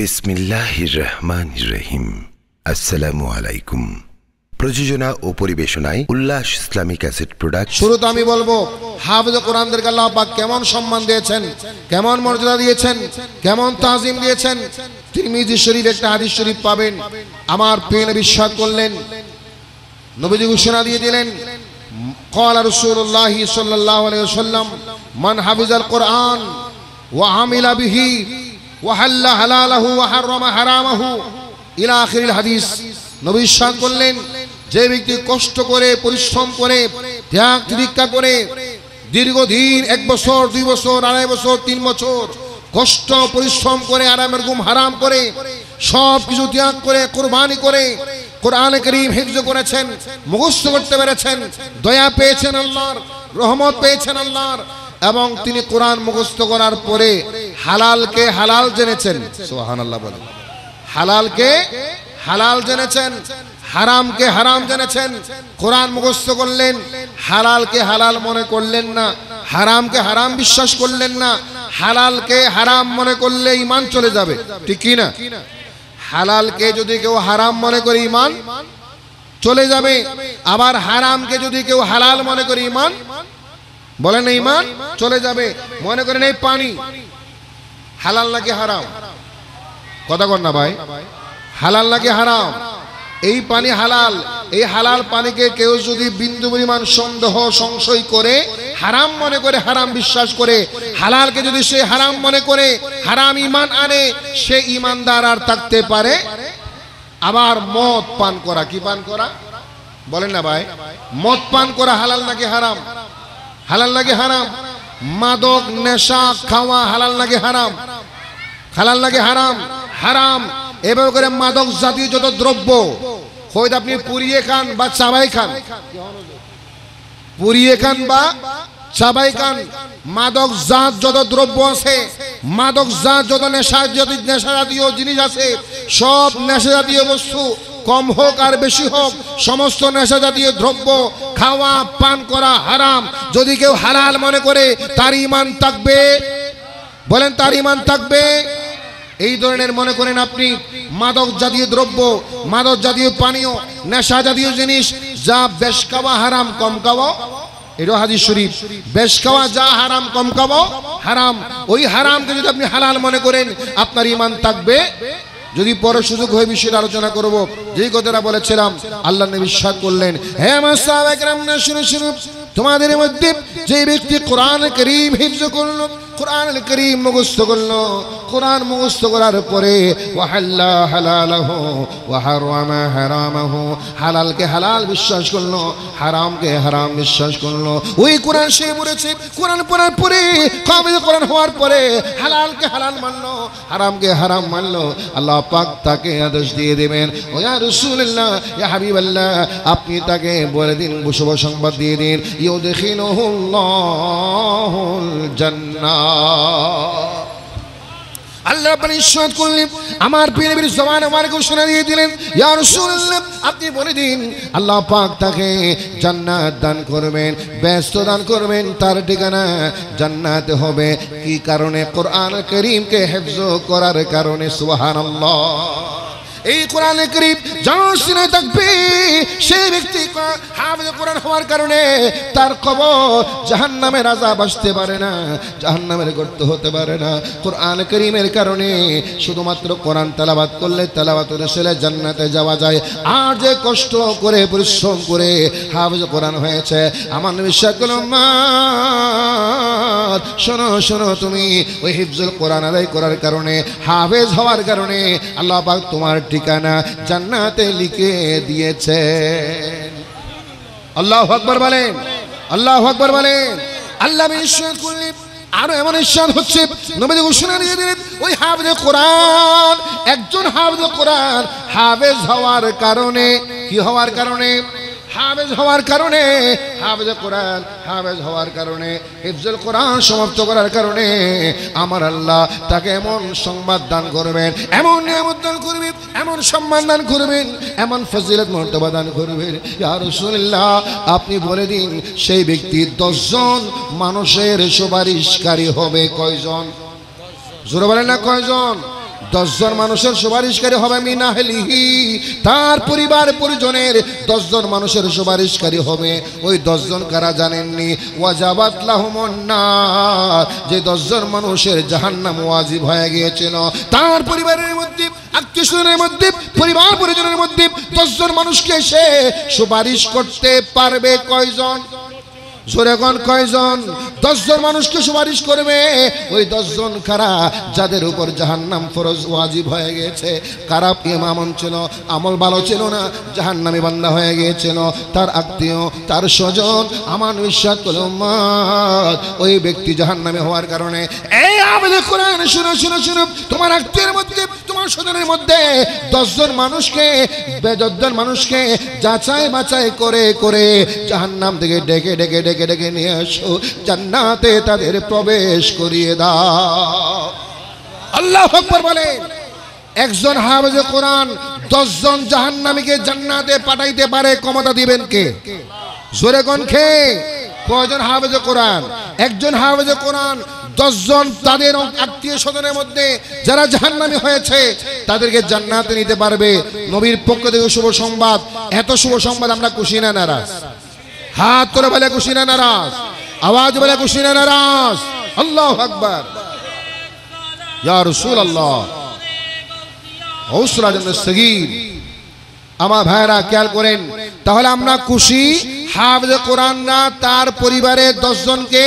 বিসমিল্লাহির রহমান রহিম আসসালামু আলাইকুম প্রযোজনা ও পরিবেশনায় উল্লাস ইসলামিক অ্যাসেট প্রোডাক্ট শুরুতে আমি বলবো হাফেজ কোরআনদেরকে আল্লাহ পাক কেমন সম্মান দিয়েছেন কেমন মর্যাদা দিয়েছেন কেমন তাজিম দিয়েছেন তিরমিজি শরীফ একটা হাদিস শরীফ পাবেন আমার পেন বিশ্বাস করলেন নবীজি ঘোষণা দিয়ে দিলেন قال رسول الله صلى الله عليه وسلم من حفظ القرآن وعمل به ওয়াহাল্লা হালালাহু ওয়াহারমা হারামাহু ইলা আখিরিল হাদিস নবী শাহ করলেন যে ব্যক্তি কষ্ট করে পরিশ্রম করে ত্যাগ তিরিক্ষা করে দীর্ঘদিন এক বছর দুই বছর আড়াই বছর তিন বছর কষ্ট পরিশ্রম করে আরামের ঘুম হারাম করে সব কিছু ত্যাগ করে কোরবানি করে কোরআনে করিম হেফজ করেছেন মুখস্থ করতে পেরেছেন দয়া পেয়েছেন আল্লাহর রহমত পেয়েছেন আল্লাহর এবং তিনি কোরআন মুখস্থ করার পরে হালালকে হালাল জেনেছেন সোহানাল্লাহ বলেন হালালকে হালাল জেনেছেন হারামকে হারাম জেনেছেন কোরআন মুখস্থ করলেন হালালকে হালাল মনে করলেন না হারামকে হারাম বিশ্বাস করলেন না হালালকে হারাম মনে করলে ইমান চলে যাবে ঠিক কি না হালালকে যদি কেউ হারাম মনে করে ইমান চলে যাবে আবার হারামকে যদি কেউ হালাল মনে করে ইমান বলেন ইমান চলে যাবে মনে করেন এই পানি হালাল নাকি হারাম কথা কর না ভাই হালাল নাকি হারাম এই পানি হালাল এই হালাল পানিকে কেউ যদি বিন্দু পরিমাণ সন্দেহ সংশয় করে হারাম মনে করে হারাম বিশ্বাস করে হালালকে যদি সে হারাম মনে করে হারাম ইমান আনে সে ইমানদার আর থাকতে পারে আবার মদ পান করা কি পান করা বলেন না ভাই মদ পান করা হালাল নাকি হারাম হালাল লাগে হারাম মাদক নেশা খাওয়া হালাল লাগে হারাম হালাল লাগে হারাম হারাম এভাবে করে মাদক জাতীয় যত দ্রব্য হয়তো আপনি পুরিয়ে খান বা চাবাই খান পুরিয়ে খান বা চাবাই খান মাদক জাত যত দ্রব্য আছে মাদক জাত যত নেশা যদি নেশা জাতীয় জিনিস আছে সব নেশা জাতীয় বস্তু কম হোক আর বেশি হোক সমস্ত নেশা জাতীয় দ্রব্য খাওয়া পান করা হারাম যদি কেউ হালাল মনে করে তার ইমান থাকবে বলেন তার ইমান থাকবে এই ধরনের মনে করেন আপনি মাদক জাতীয় দ্রব্য মাদক জাতীয় পানীয় নেশা জাতীয় জিনিস যা বেশ খাওয়া হারাম কম খাওয়া এটা হাজির শরীফ বেশ খাওয়া যা হারাম কম খাওয়া হারাম ওই হারামকে যদি আপনি হালাল মনে করেন আপনার ইমান থাকবে যদি পরে সুযোগ হয়ে বিষয়ে আলোচনা করব যেই কথাটা বলেছিলাম আল্লাহ বিশ্বাস করলেন হ্যাঁ না তোমাদের মধ্যে যে ব্যক্তি কোরআন করিম হিফজ করলো কোরআন করিম মুখস্থ করলো কোরআন মুখস্থ করার পরে ওয়াহাল্লা হালালাহু ওয়াহারামা হো হালালকে হালাল বিশ্বাস করলো হারামকে হারাম বিশ্বাস করলো ওই কোরআন সে মরেছে কোরআন পড়ার পরে কবে কোরআন হওয়ার পরে হালালকে হালাল মানলো হারামকে হারাম মানলো আল্লাহ পাক তাকে আদেশ দিয়ে দেবেন ও ইয়া রাসূলুল্লাহ ইয়া হাবিবাল্লাহ আপনি তাকে বলে দিন শুভ সংবাদ দিয়ে দিন ইউদখিনুহুল্লাহুল জান্নাহ আল্লাহ আপনি ঈশ্বর করলেন আমার পৃথিবীর জবান আমার ঘোষণা দিয়ে দিলেন ইয়ার শুনলাম আপনি বলে দিন আল্লাহ পাক তাকে জান্নাত দান করবেন ব্যস্ত দান করবেন তার ঠিকানা জান্নাত হবে কি কারণে কোরআন করিমকে হেফজ করার কারণে সুবহানাল্লাহ এই কোরআনে করিম যার সিনে থাকবে সেই ব্যক্তি হাফেজ কোরআন হওয়ার কারণে তার কবর জাহান নামের রাজা বাঁচতে পারে না জাহান নামের গর্ত হতে পারে না কোরআন করিমের কারণে শুধুমাত্র কোরআন তালাবাদ করলে তালাবাতের ছেলে জান্নাতে যাওয়া যায় আর যে কষ্ট করে পরিশ্রম করে হাফেজ কোরআন হয়েছে আমার বিশ্বাস করলাম মা শোনো শোনো তুমি ওই হিফজুল কোরআন আদায় করার কারণে হাফেজ হওয়ার কারণে আল্লাহ পাক তোমার ঠিকানা জান্নাতে লিখে দিয়েছে আল্লাহ আকবর বলেন আল্লাহ আকবর বলেন আল্লাহ আরো এমন ঈশ্বর হচ্ছে নবীজি ঘোষণা দিলেন ওই হাফেজে কোরআন একজন হাফেজে কোরআন হাফেজ হওয়ার কারণে কি হওয়ার কারণে হাফেজ হওয়ার কারণে হাফেজ কোরআন হাফেজ হওয়ার কারণে হিফজুল কোরআন সমাপ্ত করার কারণে আমার আল্লাহ তাকে এমন সংবাদ দান করবেন এমন নিয়ামত দান করবেন এমন সম্মান দান করবেন এমন ফজিলত মর্তবা দান করবেন আর রসুল্লাহ আপনি বলে দিন সেই ব্যক্তি দশজন মানুষের সুপারিশকারী হবে কয়জন জোরে বলেন না কয়জন দশজন মানুষের সুপারিশকারী হবে মিনাহলিহি তার পরিবার পরিজনের দশজন মানুষের সুপারিশকারী হবে ওই দশজন কারা জানেননি যে দশজন মানুষের জাহান্নাম ওয়াজিব হয়ে গিয়েছিল তার পরিবারের মধ্যে আত্মীয়স্বজনের মধ্যে পরিবার পরিজনের মধ্যে দশজন মানুষকে সে সুপারিশ করতে পারবে কয়জন জোরেগণ কয়জন দশজন মানুষকে সুপারিশ করবে ওই দশজন কারা যাদের উপর নাম ফরজ ওয়াজিব হয়ে গেছে কারা ইমামন ছিল আমল ভালো ছিল না নামে বান্দা হয়ে গিয়েছিল তার আত্মীয় তার স্বজন আমার বিশ্বাস করল ওই ব্যক্তি জাহান্নামে হওয়ার কারণে এই আমি কোরআন শুনে শুনে শুনে তোমার আত্মীয়ের মধ্যে সংশোধনের মধ্যে দশজন মানুষকে দশজন মানুষকে যাচাই বাছাই করে করে জাহান্নাম থেকে ডেকে ডেকে ডেকে ডেকে নিয়ে আসো জান্নাতে তাদের প্রবেশ করিয়ে দাও আল্লাহ আকবর বলে একজন হাফেজ কোরআন দশজন জাহান্নামীকে জান্নাতে পাঠাইতে পারে ক্ষমতা দিবেন কে জোরে কন খে কয়জন হাফেজ কোরআন একজন হাফেজ কোরআন দশজন তাদের আত্মীয় স্বজনের মধ্যে যারা জাহান্নামি হয়েছে তাদেরকে জান্নাতে নিতে পারবে নবীর পক্ষ থেকে শুভ সংবাদ এত শুভ সংবাদ আমরা খুশি না নারাজ হাত করে বলে খুশি না নারাজ আওয়াজ বলে খুশি না নারাজ আল্লাহ আকবর ইয়া রসুল আল্লাহ সগীর আমার ভাইরা খেয়াল করেন তাহলে আমরা খুশি হাফজ কোরআন না তার পরিবারের দশজনকে জনকে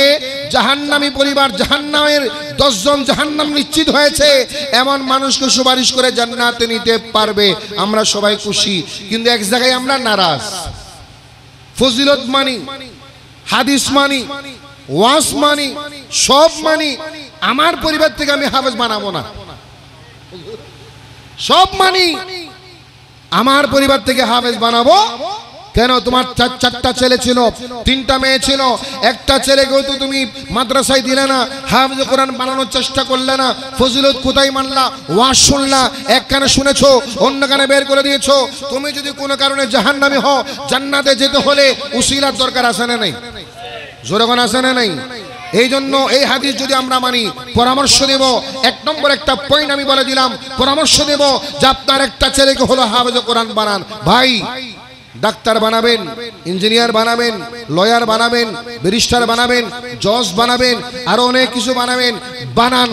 জাহান্নামী পরিবার জাহান্নামের দশজন জাহান্নাম নিশ্চিত হয়েছে এমন মানুষকে সুপারিশ করে জান্নাতে নিতে পারবে আমরা সবাই খুশি কিন্তু এক জায়গায় আমরা নারাজ ফজিলত মানি হাদিস মানি ওয়াস মানি সব মানি আমার পরিবার থেকে আমি হাফেজ বানাবো না সব মানি আমার পরিবার থেকে হাফেজ বানাবো কেন তোমার চার চারটা ছেলে ছিল তিনটা মেয়ে ছিল একটা ছেলেকেও তো তুমি মাদ্রাসায় দিলে না হাফজ কোরআন বানানোর চেষ্টা করলে না ফজিলত কোথায় মানলা ওয়াজ শুনলা এক কানে শুনেছো অন্য কানে বের করে দিয়েছো তুমি যদি কোনো কারণে জাহান্নামে হও জান্নাতে যেতে হলে উসিলার দরকার আছে না নাই জোরগণ আছে না নাই এই জন্য এই হাদিস যদি আমরা মানি পরামর্শ দেব এক নম্বর একটা পয়েন্ট আমি বলে দিলাম পরামর্শ দেব যে আপনার একটা ছেলেকে হলো হাফেজ কোরআন বানান ভাই ডাক্তার বানাবেন ইঞ্জিনিয়ার বানাবেন লয়ার বানাবেন ব্যারিস্টার বানাবেন জজ বানাবেন আরও অনেক কিছু বানাবেন বানান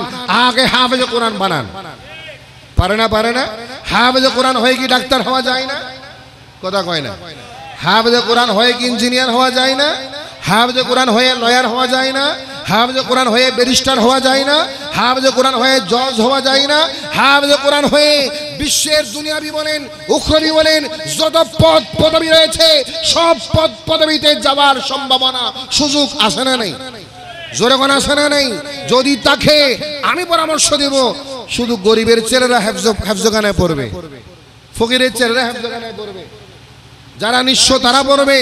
আগে হাফেজ কোরআন বানান পারে না পারে না হাফেজ কোরআন হয়ে কি ডাক্তার হওয়া যায় না কথা কয় না হাফেজ কোরআন হয়ে কি ইঞ্জিনিয়ার হওয়া যায় না হাফজ কোরআন হয়ে লয়ার হওয়া যায় না হাফজ কোরআন হয়ে ব্যারিস্টার হওয়া যায় না হাফজ কোরআন হয়ে জজ হওয়া যায় না হাফজ কোরআন হয়ে বিশ্বের দুনিয়াবি বলেন উখরবি বলেন যত পদ পদবি রয়েছে সব পদ পদবিতে যাওয়ার সম্ভাবনা সুযোগ আসে না নেই জোরে কোন আসে না নেই যদি তাকে আমি পরামর্শ দেব শুধু গরিবের ছেলেরা হেফজ হেফজগানায় পড়বে ফকিরের ছেলেরা হেফজগানায় পড়বে যারা নিঃস্ব তারা পড়বে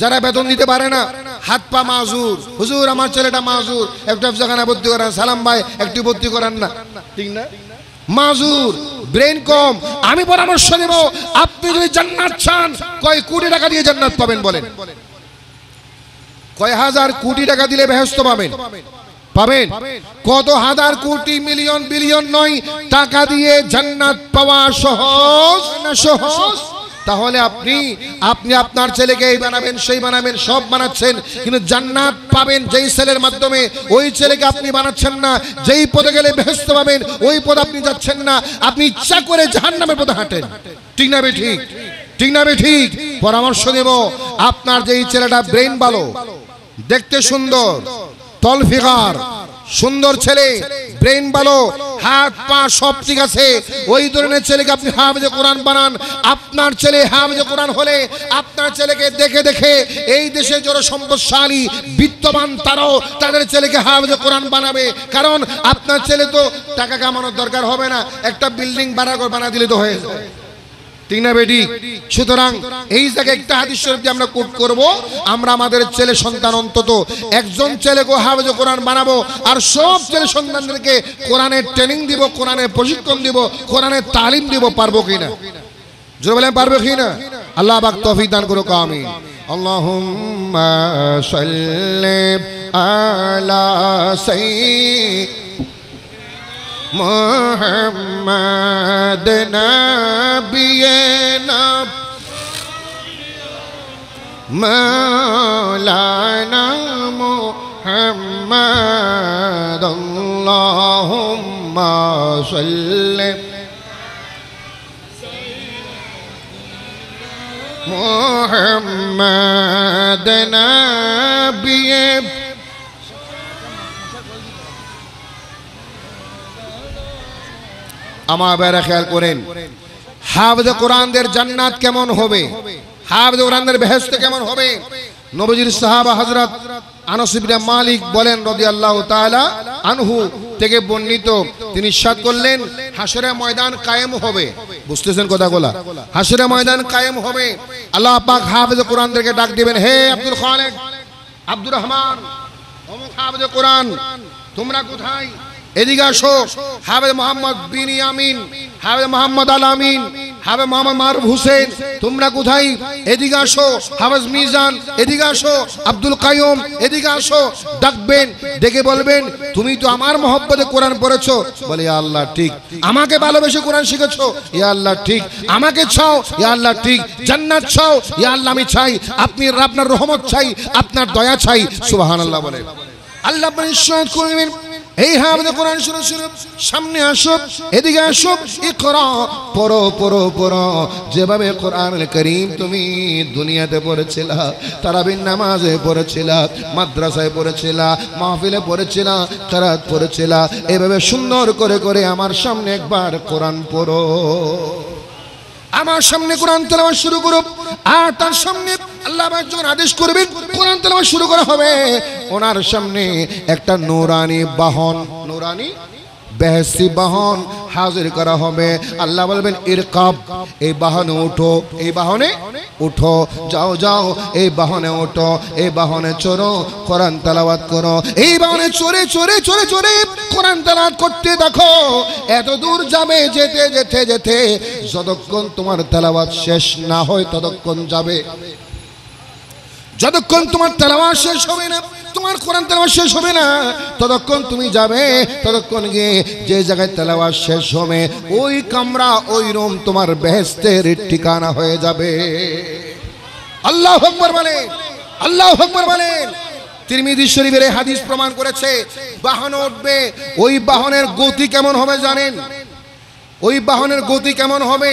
যারা বেতন দিতে পারে না হাত পা মাজুর হুজুর আমার ছেলেটা মাজুর একটা জায়গায় ভর্তি করান সালাম ভাই একটু ভর্তি করান না ঠিক না মাজুর ব্রেন কম আমি পরামর্শ দেব আপনি যদি জান্নাত চান কয় কোটি টাকা দিয়ে জান্নাত পাবেন বলেন কয় হাজার কোটি টাকা দিলে ব্যস্ত পাবেন পাবেন কত হাজার কোটি মিলিয়ন বিলিয়ন নয় টাকা দিয়ে জান্নাত পাওয়া সহজ না সহজ তাহলে আপনি আপনি আপনার ছেলেকে এই বানাবেন সেই বানাবেন সব বানাচ্ছেন কিন্তু জান্নাত পাবেন যেই ছেলের মাধ্যমে ওই ছেলেকে আপনি বানাচ্ছেন না যেই পদে গেলে ব্যস্ত পাবেন ওই পদ আপনি যাচ্ছেন না আপনি ইচ্ছা করে জাহান নামের পদে হাঁটেন ঠিক না ঠিক ঠিক না ঠিক পরামর্শ দেব আপনার যেই ছেলেটা ব্রেন ভালো দেখতে সুন্দর তলফিকার সুন্দর ছেলে ব্রেন ভালো হাত পা সব ঠিক আছে ওই ধরনের ছেলেকে আপনি হাফজে কোরআন বানান আপনার ছেলে হাফজে কোরআন হলে আপনার ছেলেকে দেখে দেখে এই দেশে যারা সম্পদশালী বিত্তবান তারাও তাদের ছেলেকে হাফজে কোরআন বানাবে কারণ আপনার ছেলে তো টাকা কামানোর দরকার হবে না একটা বিল্ডিং ভাড়া বানা দিলে তো হয়ে যায় ঠিক না বেটি সুতরাং এই জায়গায় একটা হাদিস শরীফ আমরা কোট করব আমরা আমাদের ছেলে সন্তান অন্তত একজন ছেলেকে হাফেজ কোরআন বানাবো আর সব ছেলে সন্তানদেরকে কোরআনের ট্রেনিং দিব কোরআনের প্রশিক্ষণ দিব কোরআনের তালিম দিব পারবো কি না জোরে বলেন পারবো কিনা আল্লাহ বাক তফিক দান করুক আমি اللهم صل على سيدنا محمد محمد مولانا اللہم مدنابی نم আমার বেড়া খেয়াল করেন হাফজ কোরআনদের জান্নাত কেমন হবে হাফজ কোরআনদের বেহেস্ত কেমন হবে নবজির সাহাবা হজরত আনসিবিরা মালিক বলেন রদি আল্লাহ তালা আনহু থেকে বর্ণিত তিনি সাদ করলেন হাসরে ময়দান কায়েম হবে বুঝতেছেন কথাগুলা হাসরে ময়দান কায়েম হবে আল্লাহ পাক হাফেজ কোরআনদেরকে ডাক দিবেন হে আব্দুল খালেক আব্দুর রহমান অমুক হাফেজ কোরআন তোমরা কোথায় এদিকে আসো হাবে মোহাম্মদ বিন ইয়ামিন হাবে মোহাম্মদ আল আমিন হাবে মোহাম্মদ মারুফ হোসেন তোমরা কোথায় এদিকে আসো হাফেজ মিজান এদিকে আসো আব্দুল কায়ুম এদিকে আসো ডাকবেন ডেকে বলবেন তুমি তো আমার মহব্বতে কোরআন পড়েছো বলে আল্লাহ ঠিক আমাকে ভালোবেসে কোরআন শিখেছো ইয়া আল্লাহ ঠিক আমাকে চাও ইয়া আল্লাহ ঠিক জান্নাত চাও ই আল্লাহ আমি চাই আপনি আপনার রহমত চাই আপনার দয়া চাই সুবহানাল্লাহ বলে আল্লাহ আপনি করবেন এই হাফেজে কোরআন শুরু শুরু সামনে আসো এদিকে আসো ইকরা পড়ো পড়ো পড়ো যেভাবে কোরআন করিম তুমি দুনিয়াতে পড়েছিলা তারাবিন নামাজে পড়েছিলা মাদ্রাসায় পড়েছিলা মাহফিলে পড়েছিলা তারাত পড়েছিলা এভাবে সুন্দর করে করে আমার সামনে একবার কোরআন পড়ো আমার সামনে কোরআন তেলাওয়াত শুরু করুক আর তার সামনে আল্লাহ যখন আদেশ করবেন কোরআন তেলাওয়াত শুরু করা হবে ওনার সামনে একটা নোরানি বাহন নোরানি বেহসি বাহন হাজির করা হবে আল্লাহ বলবেন ইরকাব এই বাহনে উঠো এই বাহনে উঠো যাও যাও এই বাহনে উঠো এই বাহনে চড়ো কোরআন তালাবাদ করো এই বাহনে চড়ে চড়ে চড়ে চড়ে কোরআন তালাবাদ করতে দেখো এত দূর যাবে যেতে যেতে যেতে যতক্ষণ তোমার তালাবাদ শেষ না হয় ততক্ষণ যাবে যতক্ষণ তোমার তেলাওয়া শেষ হবে না তোমার কোরআন তেলাওয়া শেষ হবে না ততক্ষণ তুমি যাবে ততক্ষণ গিয়ে যে জায়গায় তেলাওয়া শেষ হবে ওই কামরা ওই রুম তোমার বেহস্তের ঠিকানা হয়ে যাবে আল্লাহ হকবর বলেন আল্লাহ হকবর বলেন তিরমিদি শরীফের এই হাদিস প্রমাণ করেছে বাহন উঠবে ওই বাহনের গতি কেমন হবে জানেন ওই বাহনের গতি কেমন হবে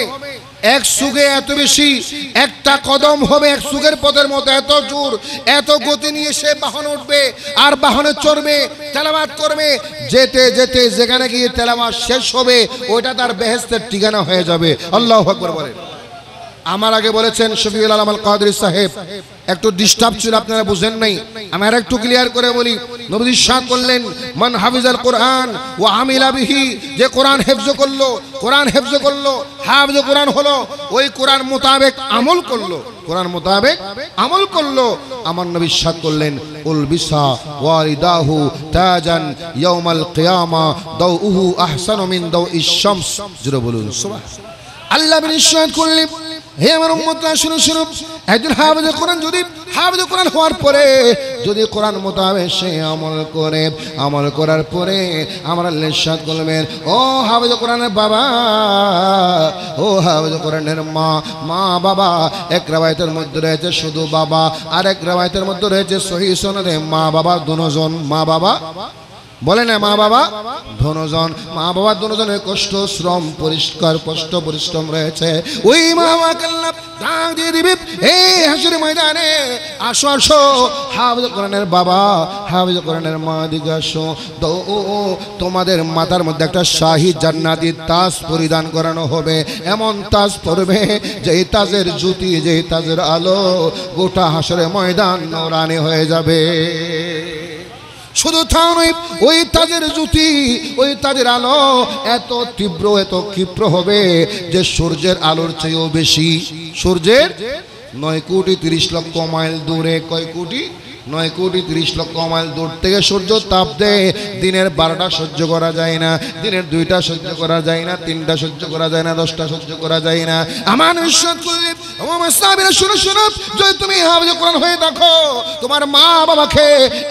এক সুগে এত বেশি একটা কদম হবে এক সুগের পথের মতো এত জোর এত গতি নিয়ে সে বাহন উঠবে আর বাহনে চড়বে তেলাবাদ করবে যেতে যেতে যেখানে গিয়ে তেলাবাদ শেষ হবে ওইটা তার বেহেস্তের ঠিকানা হয়ে যাবে আল্লাহ আকবর বলেন আমার আগে বলেছেন শফিউল আলম আল কাদরি সাহেব একটু ডিস্টার্ব ছিল আপনারা বুঝেন নাই আমি আর একটু ক্লিয়ার করে বলি নবী শাহ করলেন মান হাফিজাল কোরআন ও আমিলা বিহি যে কোরআন হেফজ করলো কোরআন হেফজ করলো হাফজ কোরআন হলো ওই কোরআন মোতাবেক আমল করলো কোরআন মোতাবেক আমল করলো আমার নবী শাহ করলেন বিসা ওয়ারিদাহু তাজান ইয়াউমাল কিয়ামা দাউহু আহসানু মিন ইশ শামস জুরে বলুন সুবহান আল্লাহ বিন ইশাদ করলেন হে আমার উম্মতরা শুনুন শুনুন একজন হাফেজ কোরআন যদি হাফেজ কোরআন হওয়ার পরে যদি কোরআন মোতাবেক সে আমল করে আমল করার পরে আমার লেসাদ করবেন ও হাফেজ কোরআনের বাবা ও হাফেজ কোরআনের মা মা বাবা এক রাবায়তের মধ্যে রয়েছে শুধু বাবা আর এক রাবায়তের মধ্যে রয়েছে সহি সনদে মা বাবা দুজন মা বাবা বলে না মা বাবা ধনজন মা বাবা ধনজনের কষ্ট শ্রম পরিষ্কার কষ্ট পরিশ্রম রয়েছে ওই মা বাবা কাল্লাপ ডাক দিয়ে দিবি এই হাসুরি ময়দানে আসো আসো হাফিজ কোরআনের বাবা হাফিজ কোরআনের মা দিকে আসো তো তোমাদের মাথার মধ্যে একটা শাহী জান্নাতি তাস পরিধান করানো হবে এমন তাস পরবে যেই তাজের জুতি যে তাজের আলো গোটা হাসরে ময়দান নোরানি হয়ে যাবে শুধু তা নই ওই তাদের জ্যোতি ওই তাদের আলো এত তীব্র এত ক্ষিপ্র হবে যে সূর্যের আলোর চেয়েও বেশি সূর্যের নয় কোটি তিরিশ লক্ষ মাইল দূরে কয় কোটি নয় কোটি তিরিশ লক্ষ মাইল দূর থেকে সূর্য তাপ দেয় দিনের বারোটা সহ্য করা যায় না দিনের দুইটা সহ্য করা যায় না তিনটা সহ্য করা যায় না দশটা সহ্য করা যায় না আমার শুনো শুনো যদি তুমি কোরআন হয়ে দেখো তোমার মা বাবাকে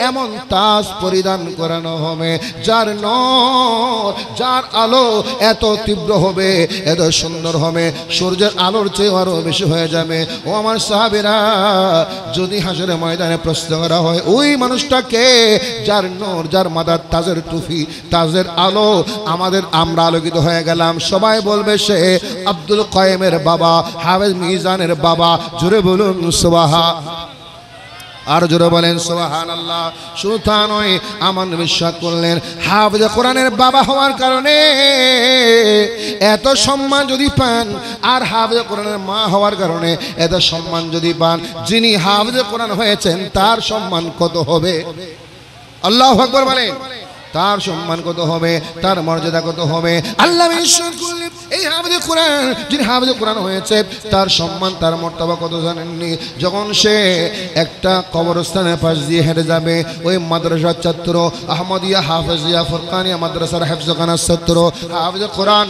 এমন তাজ পরিধান করানো হবে যার নর যার আলো এত তীব্র হবে এত সুন্দর হবে সূর্যের আলোর চেয়ে বেশি হয়ে যাবে ও আমার যদি ময়দানে প্রশ্ন করা হয় ওই মানুষটাকে যার নর যার মাদার তাজের টুফি তাজের আলো আমাদের আমরা আলোকিত হয়ে গেলাম সবাই বলবে সে আব্দুল কয়েমের বাবা হাফেজ মিজান ইমরানের বাবা জুড়ে বলুন সোবাহা আর জোরে বলেন সোহান আল্লাহ সুলতান নয় আমার বিশ্বাস করলেন হাফজ কোরআনের বাবা হওয়ার কারণে এত সম্মান যদি পান আর হাফজ কোরআনের মা হওয়ার কারণে এত সম্মান যদি পান যিনি হাফজ কোরআন হয়েছেন তার সম্মান কত হবে আল্লাহ আকবর বলেন তার সম্মান কত হবে তার মর্যাদা কত হবে আল্লাহ বিশ্বাস করলেন এই হাফজে কোরআন যিনি হাফজে কোরআন হয়েছে তার সম্মান তার মর্তবা কত জানেননি যখন সে একটা কবরস্থানের পাশ দিয়ে হেঁটে যাবে ওই মাদ্রাসার ছাত্র আহমদিয়া হাফেজিয়া ফরকানিয়া মাদ্রাসার হাফজখানার ছাত্র হাফজে কোরআন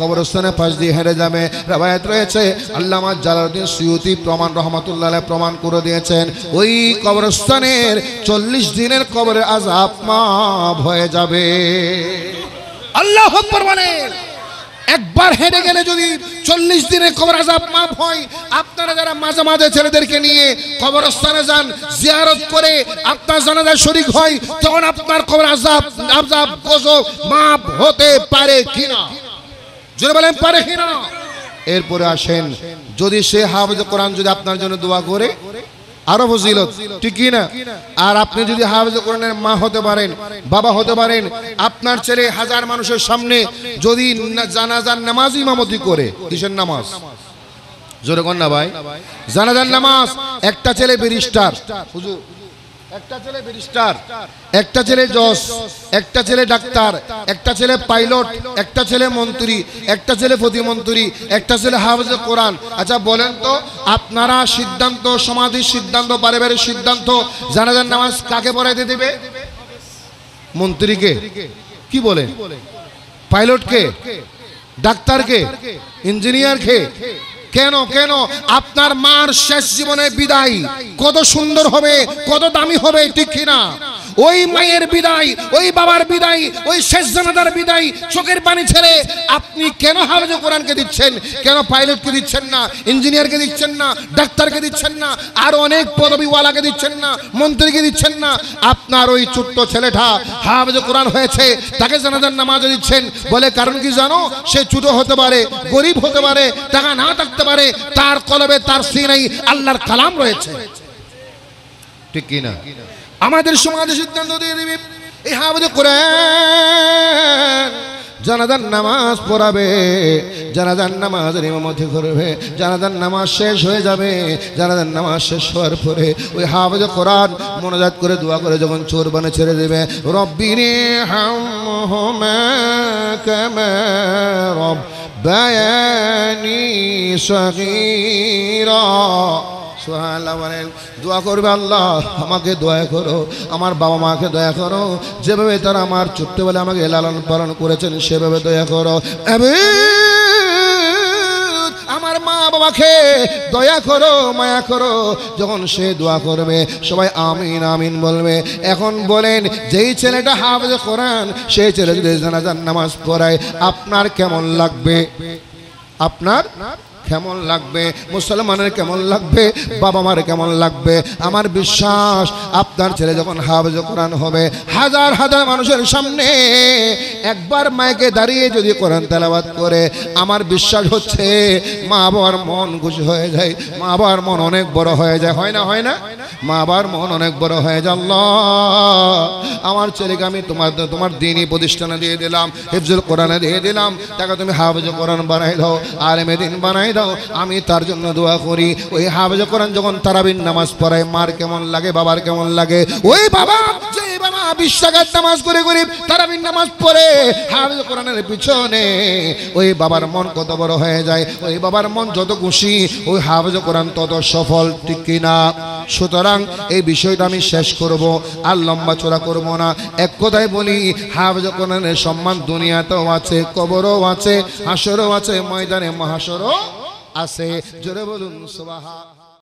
কবরস্থানের পাশ দিয়ে হেঁটে যাবে রাবায়াত রয়েছে আল্লামা জালালউদ্দিন সুয়ুতি প্রমাণ রহমতুল্লাহ প্রমাণ করে দিয়েছেন ওই কবরস্থানের চল্লিশ দিনের কবরে আজ আপমা হয়ে যাবে আল্লাহ পরমানের একবার হেঁটে গেলে যদি চল্লিশ দিনে কবর আজাব মাফ হয় আপনারা যারা মাঝে মাঝে ছেলেদেরকে নিয়ে কবরস্থানে যান জিয়ারত করে আপনার জানাজা শরিক হয় তখন আপনার কবর আজাব আজাব মাফ হতে পারে কিনা জোরে বলেন পারে কিনা এরপরে আসেন যদি সে হাফেজ কোরআন যদি আপনার জন্য দোয়া করে আরো ফজিলত ঠিক না আর আপনি যদি হাফেজ কোরআনের মা হতে পারেন বাবা হতে পারেন আপনার ছেলে হাজার মানুষের সামনে যদি জানাজার নামাজ ইমামতি করে কিসের নামাজ জোরে কন্যা ভাই জানাজার নামাজ একটা ছেলে বেরিস্টার হুজুর একটা ছেলে ব্যারিস্টার একটা ছেলে জজ একটা ছেলে ডাক্তার একটা ছেলে পাইলট একটা ছেলে মন্ত্রী একটা ছেলে প্রতিমন্ত্রী একটা ছেলে হাফজ কোরআন আচ্ছা বলেন তো আপনারা সিদ্ধান্ত সমাধির সিদ্ধান্ত পারিবারিক সিদ্ধান্ত জানাজার নামাজ কাকে পড়াইতে দেবে মন্ত্রীকে কি বলে পাইলটকে ডাক্তারকে ইঞ্জিনিয়ারকে কেন কেন আপনার মার শেষ জীবনে বিদায় কত সুন্দর হবে কত দামি হবে ঠিক কিনা ওই মায়ের বিদায় ওই বাবার বিদায় ওই শেষ জানাদার বিদায় চোখের পানি ছেড়ে আপনি কেন হাফেজ কোরআনকে দিচ্ছেন কেন পাইলটকে দিচ্ছেন না ইঞ্জিনিয়ারকে দিচ্ছেন না ডাক্তারকে দিচ্ছেন না আর অনেক পদবীওয়ালাকে দিচ্ছেন না মন্ত্রীকে দিচ্ছেন না আপনার ওই ছোট্ট ছেলেটা হাফেজ কোরআন হয়েছে তাকে জানাদার নামাজ দিচ্ছেন বলে কারণ কি জানো সে ছুটো হতে পারে গরিব হতে পারে টাকা না থাকতে পারে তার কলবে তার সিনাই আল্লাহর কালাম রয়েছে ঠিক কিনা আমাদের সমাজে সিদ্ধান্ত দিয়ে দেবে এই হাফেজে করে জানাজার নামাজ পড়াবে জানাজার নামাজের ইমামতি করবে জানাজার নামাজ শেষ হয়ে যাবে জানাজার নামাজ শেষ হওয়ার পরে ওই হাবজ কোরআন মনোজাত করে দোয়া করে যখন চোর বানে ছেড়ে দেবে রব্বিনে রব বায়ানি সগীরা সোহানাল্লাহ বলেন দোয়া করবে আল্লাহ আমাকে দয়া করো আমার বাবা মাকে দয়া করো যেভাবে তারা আমার ছোট্টবেলা আমাকে লালন পালন করেছেন সেভাবে দয়া করো আমার মা বাবাকে দয়া করো মায়া করো যখন সে দোয়া করবে সবাই আমিন আমিন বলবে এখন বলেন যেই ছেলেটা হাফজ কোরআন সেই ছেলে যদি জানাজার নামাজ পড়ায় আপনার কেমন লাগবে আপনার কেমন লাগবে মুসলমানের কেমন লাগবে বাবা মার কেমন লাগবে আমার বিশ্বাস আপনার ছেলে যখন হাফজ কোরআন হবে হাজার হাজার মানুষের সামনে একবার মায়কে দাঁড়িয়ে যদি কোরআন তেলাবাদ করে আমার বিশ্বাস হচ্ছে মা বাবার মন খুশি হয়ে যায় মা বাবার মন অনেক বড় হয়ে যায় হয় না হয় না মা বাবার মন অনেক বড় হয়ে যায় আমার ছেলেকে আমি তোমার তোমার দিনই প্রতিষ্ঠানে দিয়ে দিলাম হিফজুল কোরআনে দিয়ে দিলাম তাকে তুমি হাফজ কোরআন বানাই দাও আলেমে দিন বানাই দাও আমি তার জন্য দোয়া করি ওই হাফেজ কোরআন যখন তারাবিন নামাজ পড়ায় মার কেমন লাগে বাবার কেমন লাগে ওই বাবা বিশ্বাঘাত নামাজ করে নামাজ পড়ে কোরআনের পিছনে ওই বাবার মন কত বড় হয়ে যায় ওই বাবার মন যত খুশি ওই কোরআন তত সফল ঠিক কিনা সুতরাং এই বিষয়টা আমি শেষ করব আর লম্বা চোরা করবো না এক কথায় বলি হাফজ কোরআনের সম্মান দুনিয়াতেও আছে কবরও আছে হাসরও আছে ময়দানে মহাসরও আছে জোরে বলুন সুবাহা